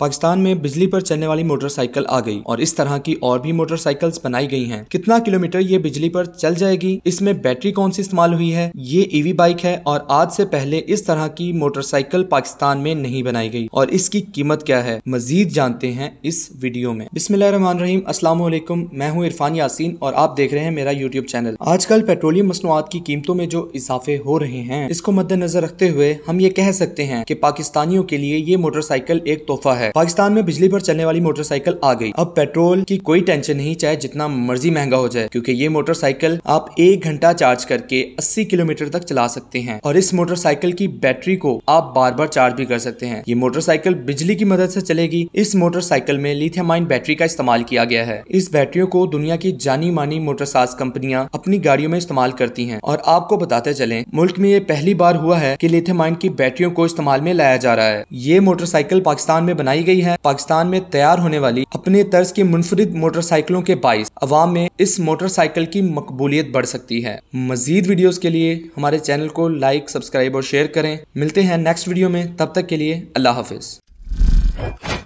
पाकिस्तान में बिजली पर चलने वाली मोटरसाइकिल आ गई और इस तरह की और भी मोटरसाइकिल्स बनाई गई हैं कितना किलोमीटर ये बिजली पर चल जाएगी इसमें बैटरी कौन सी इस्तेमाल हुई है ये ईवी e बाइक है और आज से पहले इस तरह की मोटरसाइकिल पाकिस्तान में नहीं बनाई गई और इसकी कीमत क्या है मजीद जानते हैं इस वीडियो में बिस्मिल रहीम वालेकुम मैं हूँ इरफान यासीन और आप देख रहे हैं मेरा यूट्यूब चैनल आजकल पेट्रोलियम मसनूआत की कीमतों में जो इजाफे हो रहे हैं इसको मद्देनजर रखते हुए हम ये कह सकते हैं की पाकिस्तानियों के लिए ये मोटरसाइकिल एक तोहफा है है पाकिस्तान में बिजली पर चलने वाली मोटरसाइकिल आ गई अब पेट्रोल की कोई टेंशन नहीं चाहे जितना मर्जी महंगा हो जाए क्योंकि ये मोटरसाइकिल आप एक घंटा चार्ज करके 80 किलोमीटर तक चला सकते हैं और इस मोटरसाइकिल की बैटरी को आप बार बार चार्ज भी कर सकते हैं ये मोटरसाइकिल बिजली की मदद से चलेगी इस मोटरसाइकिल में लिथियम आयन बैटरी का इस्तेमाल किया गया है इस बैटरियों को दुनिया की जानी मानी मोटरसाज कंपनियां अपनी गाड़ियों में इस्तेमाल करती हैं और आपको बताते चलें मुल्क में ये पहली बार हुआ है कि लिथियम आयन की बैटरियों को इस्तेमाल में लाया जा रहा है ये मोटरसाइकिल पाकिस्तान में बनाई बनाई गई है पाकिस्तान में तैयार होने वाली अपने तर्ज की मुनफरद मोटरसाइकिलों के बाईस अवाम में इस मोटरसाइकिल की मकबूलियत बढ़ सकती है मजीद वीडियो के लिए हमारे चैनल को लाइक सब्सक्राइब और शेयर करें मिलते हैं नेक्स्ट वीडियो में तब तक के लिए अल्लाह हाफिज़